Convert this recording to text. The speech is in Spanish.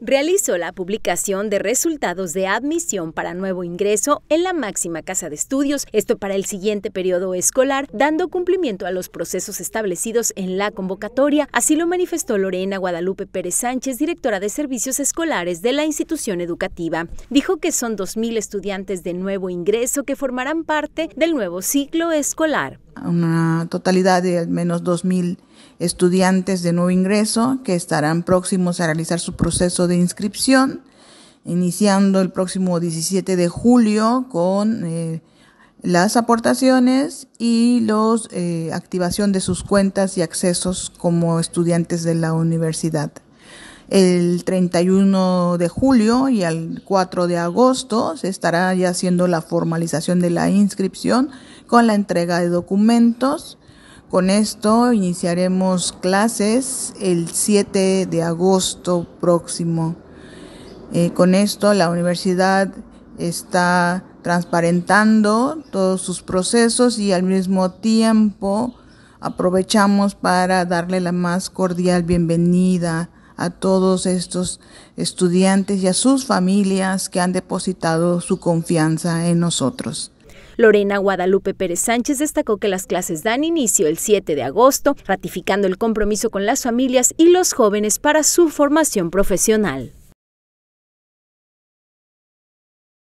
realizó la publicación de resultados de admisión para nuevo ingreso en la máxima casa de estudios, esto para el siguiente periodo escolar, dando cumplimiento a los procesos establecidos en la convocatoria. Así lo manifestó Lorena Guadalupe Pérez Sánchez, directora de servicios escolares de la institución educativa. Dijo que son 2.000 estudiantes de nuevo ingreso que formarán parte del nuevo ciclo escolar una totalidad de al menos 2.000 estudiantes de nuevo ingreso que estarán próximos a realizar su proceso de inscripción, iniciando el próximo 17 de julio con eh, las aportaciones y la eh, activación de sus cuentas y accesos como estudiantes de la universidad. El 31 de julio y al 4 de agosto se estará ya haciendo la formalización de la inscripción con la entrega de documentos. Con esto iniciaremos clases el 7 de agosto próximo. Eh, con esto la universidad está transparentando todos sus procesos y al mismo tiempo aprovechamos para darle la más cordial bienvenida a todos estos estudiantes y a sus familias que han depositado su confianza en nosotros. Lorena Guadalupe Pérez Sánchez destacó que las clases dan inicio el 7 de agosto, ratificando el compromiso con las familias y los jóvenes para su formación profesional.